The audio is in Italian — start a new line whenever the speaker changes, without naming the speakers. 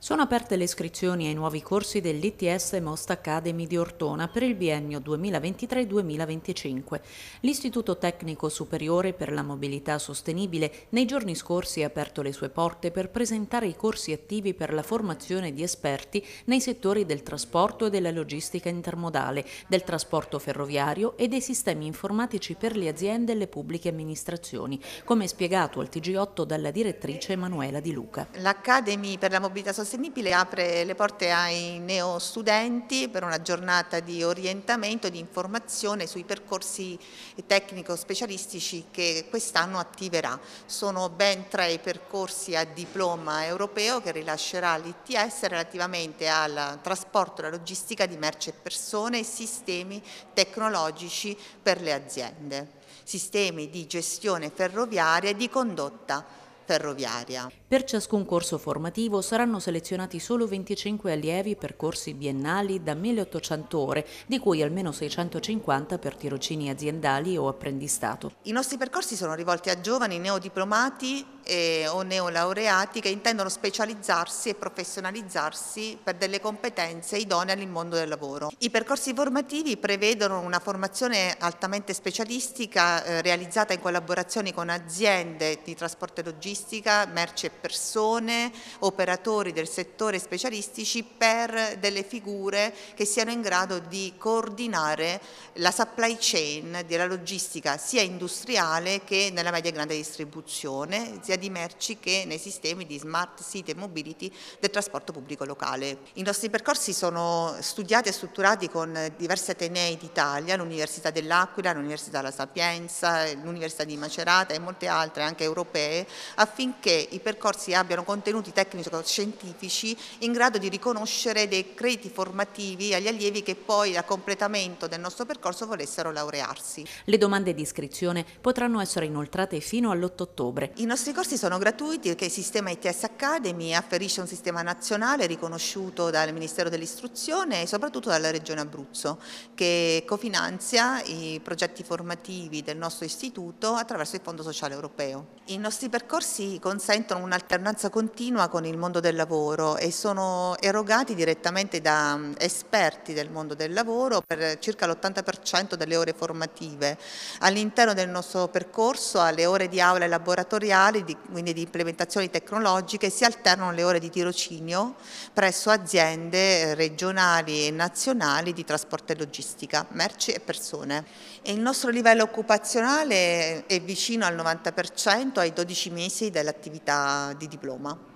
Sono aperte le iscrizioni ai nuovi corsi dell'ITS Most Academy di Ortona per il biennio 2023-2025. L'Istituto Tecnico Superiore per la Mobilità Sostenibile nei giorni scorsi ha aperto le sue porte per presentare i corsi attivi per la formazione di esperti nei settori del trasporto e della logistica intermodale, del trasporto ferroviario e dei sistemi informatici per le aziende e le pubbliche amministrazioni, come spiegato al TG8 dalla direttrice Emanuela Di Luca.
L'Academy per la Mobilità Sostenibile sostenibile apre le porte ai neostudenti per una giornata di orientamento e di informazione sui percorsi tecnico-specialistici che quest'anno attiverà. Sono ben tre i percorsi a diploma europeo che rilascerà l'ITS relativamente al trasporto e alla logistica di merci e persone e sistemi tecnologici per le aziende, sistemi di gestione ferroviaria e di condotta ferroviaria.
Per ciascun corso formativo saranno selezionati solo 25 allievi per corsi biennali da 1800 ore, di cui almeno 650 per tirocini aziendali o apprendistato.
I nostri percorsi sono rivolti a giovani neodiplomati eh, o neolaureati che intendono specializzarsi e professionalizzarsi per delle competenze idonee al mondo del lavoro. I percorsi formativi prevedono una formazione altamente specialistica eh, realizzata in collaborazione con aziende di trasporto e logistica, merci e persone, operatori del settore specialistici per delle figure che siano in grado di coordinare la supply chain della logistica sia industriale che nella media e grande distribuzione, sia di merci che nei sistemi di smart city e mobility del trasporto pubblico locale. I nostri percorsi sono studiati e strutturati con diversi atenei d'Italia, l'Università dell'Aquila, l'Università della Sapienza, l'Università di Macerata e molte altre anche europee, affinché i percorsi abbiano contenuti tecnico-scientifici in grado di riconoscere dei crediti formativi agli allievi che poi a completamento del nostro percorso volessero laurearsi.
Le domande di iscrizione potranno essere
inoltrate fino all'8 ottobre. I nostri corsi corsi sono gratuiti perché il sistema ITS Academy afferisce a un sistema nazionale riconosciuto dal Ministero dell'Istruzione e soprattutto dalla Regione Abruzzo che cofinanzia i progetti formativi del nostro istituto attraverso il Fondo Sociale Europeo. I nostri percorsi consentono un'alternanza continua con il mondo del lavoro e sono erogati direttamente da mm, esperti del mondo del lavoro per circa l'80% delle ore formative. All'interno del nostro percorso alle ore di aula e laboratoriali di, quindi di implementazioni tecnologiche, si alternano le ore di tirocinio presso aziende eh, regionali e nazionali di trasporto e logistica, merci e persone. E il nostro livello occupazionale è vicino al 90% ai 12 mesi dell'attività di diploma.